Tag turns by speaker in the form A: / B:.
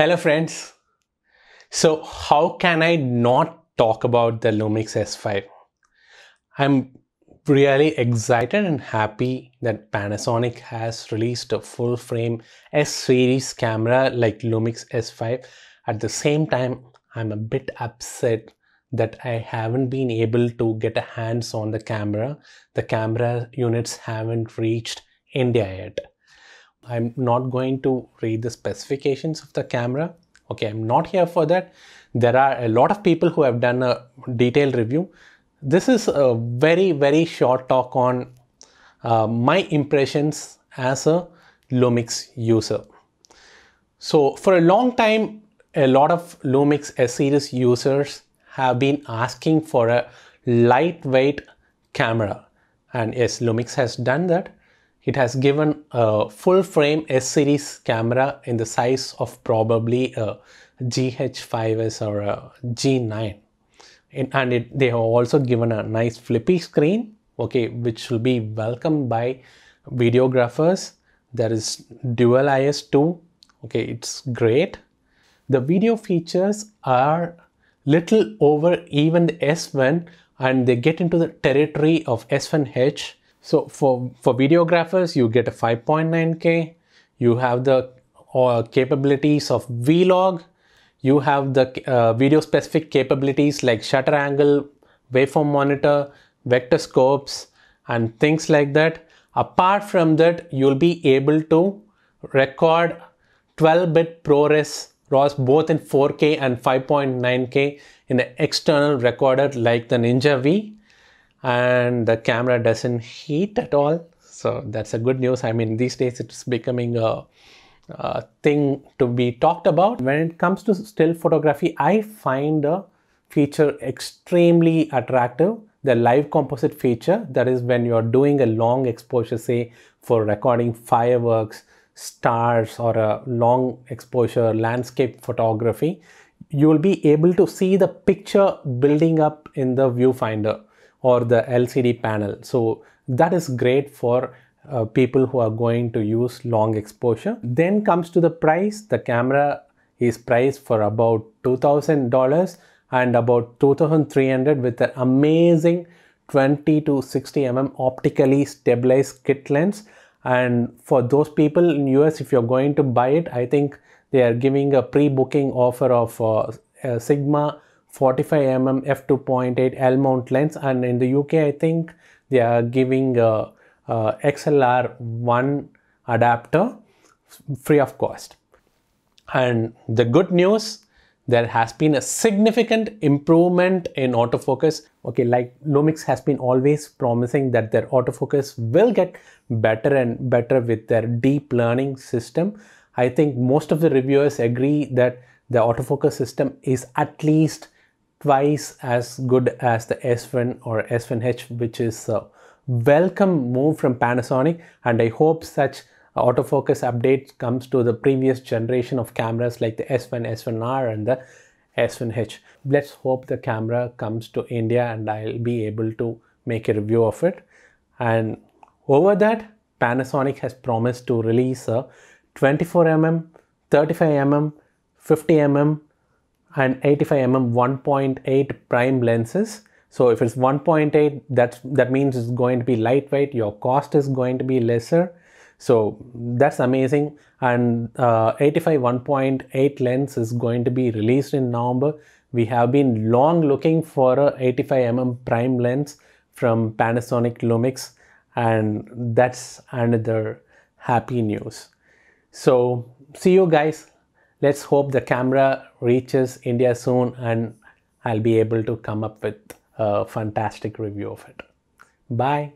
A: Hello friends. So how can I not talk about the Lumix S5? I'm really excited and happy that Panasonic has released a full frame S series camera like Lumix S5. At the same time, I'm a bit upset that I haven't been able to get a hands on the camera. The camera units haven't reached India yet. I'm not going to read the specifications of the camera. Okay, I'm not here for that. There are a lot of people who have done a detailed review. This is a very, very short talk on uh, my impressions as a Lumix user. So for a long time, a lot of Lumix S-series users have been asking for a lightweight camera. And yes, Lumix has done that. It has given a full frame S-series camera in the size of probably a GH5S or a G9. and it, they have also given a nice flippy screen, okay, which will be welcomed by videographers. There is dual IS2, okay, it's great. The video features are little over even the S1 and they get into the territory of S1H so for, for videographers, you get a 5.9K, you have the uh, capabilities of vlog, you have the uh, video specific capabilities like shutter angle, waveform monitor, vector scopes, and things like that. Apart from that, you'll be able to record 12-bit ProRes RAWs both in 4K and 5.9K in an external recorder like the Ninja V and the camera doesn't heat at all. So that's a good news. I mean, these days it's becoming a, a thing to be talked about. When it comes to still photography, I find the feature extremely attractive. The live composite feature, that is when you're doing a long exposure, say for recording fireworks, stars or a long exposure landscape photography, you will be able to see the picture building up in the viewfinder or the LCD panel. So that is great for uh, people who are going to use long exposure. Then comes to the price. The camera is priced for about $2,000 and about 2300 with an amazing 20 to 60 mm optically stabilized kit lens and for those people in US if you're going to buy it I think they are giving a pre-booking offer of uh, uh Sigma 45 mm f2.8 L mount lens and in the UK I think they are giving a, a XLR1 adapter free of cost. And the good news, there has been a significant improvement in autofocus. Okay, like Lumix has been always promising that their autofocus will get better and better with their deep learning system. I think most of the reviewers agree that the autofocus system is at least twice as good as the S1 or S1H which is a uh, welcome move from Panasonic and I hope such autofocus update comes to the previous generation of cameras like the S1, S1R and the S1H. Let's hope the camera comes to India and I'll be able to make a review of it. And over that, Panasonic has promised to release a 24mm, 35mm, 50mm, and 85mm 1.8 prime lenses. So if it's 1.8, that's that means it's going to be lightweight. Your cost is going to be lesser. So that's amazing. And uh, 85 1.8 lens is going to be released in November. We have been long looking for a 85mm prime lens from Panasonic Lumix, and that's another happy news. So see you guys let's hope the camera reaches India soon and I'll be able to come up with a fantastic review of it. Bye.